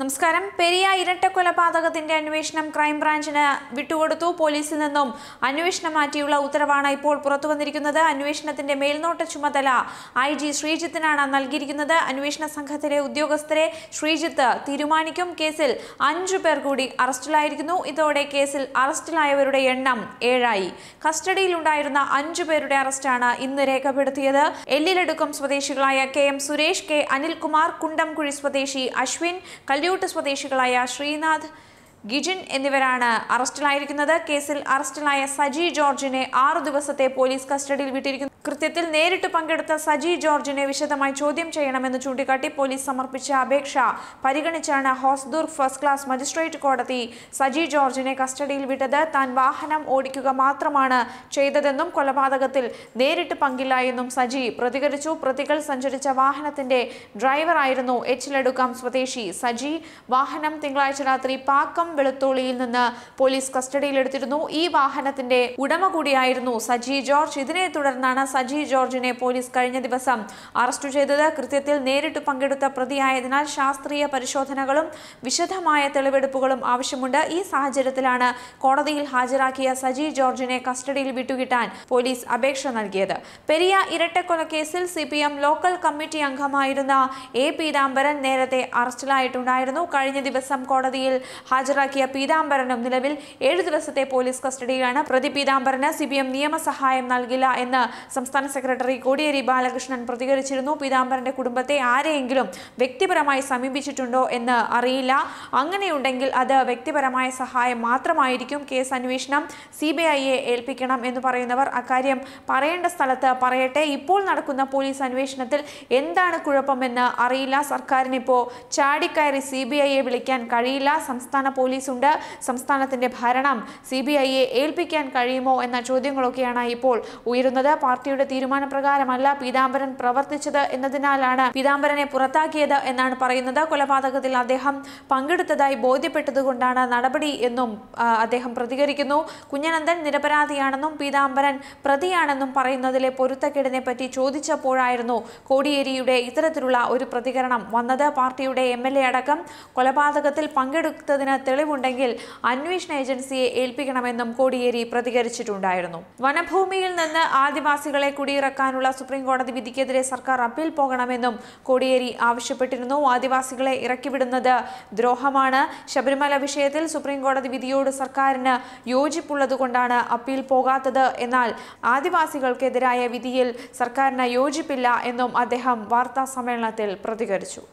നമസ്കാരം പെരിയ ഇരട്ട കൊലപാതകത്തിന്റെ അന്വേഷണം ക്രൈംബ്രാഞ്ചിന് വിട്ടുകൊടുത്തു പോലീസിൽ നിന്നും അന്വേഷണം മാറ്റിയുള്ള ഉത്തരവാണ് ഇപ്പോൾ പുറത്തുവന്നിരിക്കുന്നത് അന്വേഷണത്തിന്റെ മേൽനോട്ട ചുമതല ഐ ജി ശ്രീജിത്തിനാണ് നൽകിയിരിക്കുന്നത് അന്വേഷണ സംഘത്തിലെ ഉദ്യോഗസ്ഥരെ ശ്രീജിത്ത് തീരുമാനിക്കും കേസിൽ അഞ്ചു പേർ കൂടി അറസ്റ്റിലായിരിക്കുന്നു ഇതോടെ കേസിൽ അറസ്റ്റിലായവരുടെ എണ്ണം ഏഴായി കസ്റ്റഡിയിലുണ്ടായിരുന്ന അഞ്ചു പേരുടെ അറസ്റ്റാണ് ഇന്ന് രേഖപ്പെടുത്തിയത് എല്ലിലടുക്കം സ്വദേശികളായ K M Suresh K Anilkumar Kundamkuzhi സ്വദേശി അശ്വിൻ കല്ലു എരൂട്ട് സ്വദേശികളായ ശ്രീനാഥ് ഗിജിൻ എന്നിവരാണ് അറസ്റ്റിലായിരിക്കുന്നത് കേസിൽ അറസ്റ്റിലായ സജി ജോർജിനെ ആറു ദിവസത്തെ പോലീസ് കസ്റ്റഡിയിൽ വിട്ടിരിക്കുന്നു കൃത്യത്തിൽ നേരിട്ട് പങ്കെടുത്ത സജി ജോർജിനെ വിശദമായി ചോദ്യം ചെയ്യണമെന്ന് ചൂണ്ടിക്കാട്ടി പോലീസ് സമർപ്പിച്ച അപേക്ഷ പരിഗണിച്ചാണ് ഹോസ്ദുർഗ് ഫസ്റ്റ് ക്ലാസ് മജിസ്ട്രേറ്റ് കോടതി സജി ജോർജിനെ കസ്റ്റഡിയിൽ വിട്ടത് താൻ വാഹനം ഓടിക്കുക മാത്രമാണ് ചെയ്തതെന്നും കൊലപാതകത്തിൽ നേരിട്ട് പങ്കില്ല എന്നും സജി പ്രതികരിച്ചു പ്രതികൾ സഞ്ചരിച്ച വാഹനത്തിന്റെ ഡ്രൈവറായിരുന്നു എച്ച് ലടുക്കാം സ്വദേശി സജി വാഹനം തിങ്കളാഴ്ച രാത്രി പാക്കം വെളുത്തോളിയിൽ നിന്ന് പോലീസ് കസ്റ്റഡിയിലെടുത്തിരുന്നു ഈ വാഹനത്തിന്റെ ഉടമ കൂടിയായിരുന്നു സജി ജോർജ് ഇതിനെ തുടർന്നാണ് സജി ജോർജിനെ പോലീസ് കഴിഞ്ഞ ദിവസം അറസ്റ്റ് ചെയ്തത് കൃത്യത്തിൽ നേരിട്ട് പങ്കെടുത്ത പ്രതിയായതിനാൽ ശാസ്ത്രീയ പരിശോധനകളും വിശദമായ തെളിവെടുപ്പുകളും ആവശ്യമുണ്ട് ഈ സാഹചര്യത്തിലാണ് കോടതിയിൽ ഹാജരാക്കിയ സജി ജോർജിനെ കസ്റ്റഡിയിൽ വിട്ടുകിട്ടാൻ പോലീസ് അപേക്ഷ നൽകിയത് പെരിയ ഇരട്ടക്കൊലക്കേസിൽ C P M local committee അംഗമായിരുന്ന എ പീതാംബരൻ നേരത്തെ അറസ്റ്റിലായിട്ടുണ്ടായിരുന്നു കഴിഞ്ഞ ദിവസം കോടതിയിൽ ഹാജരാക്കിയ പീതാംബരനും നിലവിൽ ഏഴ് ദിവസത്തെ പോലീസ് കസ്റ്റഡിയിലാണ് പ്രതി പീതാംബരന് സി പി എം നിയമസഹായം നൽകില്ല എന്ന് സംസ്ഥാന സെക്രട്ടറി കോടിയേരി ബാലകൃഷ്ണൻ പ്രതികരിച്ചിരുന്നു പീതാംബരന്റെ കുടുംബത്തെ ആരെയെങ്കിലും വ്യക്തിപരമായി സമീപിച്ചിട്ടുണ്ടോ എന്ന് അറിയില്ല അങ്ങനെയുണ്ടെങ്കിൽ അത് വ്യക്തിപരമായ സഹായം മാത്രമായിരിക്കും കേസ് അന്വേഷണം സി ബി ഐയെ ഏൽപ്പിക്കണം എന്ന് പറയുന്നവർ അക്കാര്യം പറയേണ്ട സ്ഥലത്ത് പറയട്ടെ ഇപ്പോൾ നടക്കുന്ന പോലീസ് അന്വേഷണത്തിൽ എന്താണ് കുഴപ്പമെന്ന് അറിയില്ല സർക്കാരിനിപ്പോൾ ചാടിക്കയറി സി ബി ഐയെ വിളിക്കാൻ കഴിയില്ല സംസ്ഥാന പോലീസുണ്ട് സംസ്ഥാനത്തിന്റെ ഭരണം സി ബി ഐയെ ഏൽപ്പിക്കാൻ കഴിയുമോ എന്ന ചോദ്യങ്ങളൊക്കെയാണ് ഇപ്പോൾ ഉയരുന്നത് പാർട്ടി പാർട്ടിയുടെ തീരുമാനപ്രകാരമല്ല പീതാംബരൻ പ്രവർത്തിച്ചത് എന്നതിനാലാണ് പീതാംബരനെ പുറത്താക്കിയത് എന്നാണ് പറയുന്നത് കൊലപാതകത്തിൽ അദ്ദേഹം പങ്കെടുത്തതായി ബോധ്യപ്പെട്ടതുകൊണ്ടാണ് നടപടി എന്നും അദ്ദേഹം പ്രതികരിക്കുന്നു കുഞ്ഞനന്ദൻ നിരപരാധിയാണെന്നും പീതാംബരൻ പ്രതിയാണെന്നും പറയുന്നതിലെ പൊരുത്തക്കേടിനെ പറ്റി ചോദിച്ചപ്പോഴായിരുന്നു കോടിയേരിയുടെ ഇത്തരത്തിലുള്ള ഒരു പ്രതികരണം വന്നത് പാർട്ടിയുടെ എം എൽ എ അടക്കം കൊലപാതകത്തിൽ പങ്കെടുത്തതിന് തെളിവുണ്ടെങ്കിൽ അന്വേഷണ ഏജൻസിയെ ഏൽപ്പിക്കണമെന്നും കോടിയേരി പ്രതികരിച്ചിട്ടുണ്ടായിരുന്നു വനഭൂമിയിൽ നിന്ന് ആദിവാസികൾ പ്രതികളെ കുടിയിറക്കാനുള്ള സുപ്രീംകോടതി വിധിക്കെതിരെ സർക്കാർ അപ്പീൽ പോകണമെന്നും കോടിയേരി ആവശ്യപ്പെട്ടിരുന്നു ആദിവാസികളെ ഇറക്കിവിടുന്നത് ദ്രോഹമാണ് ശബരിമല വിഷയത്തിൽ സുപ്രീംകോടതി വിധിയോട് സർക്കാരിന് യോജിപ്പുള്ളതുകൊണ്ടാണ് അപ്പീൽ പോകാത്തത് എന്നാൽ ആദിവാസികൾക്കെതിരായ വിധിയിൽ സർക്കാരിന് യോജിപ്പില്ല എന്നും അദ്ദേഹം വാർത്താ സമ്മേളനത്തിൽ പ്രതികരിച്ചു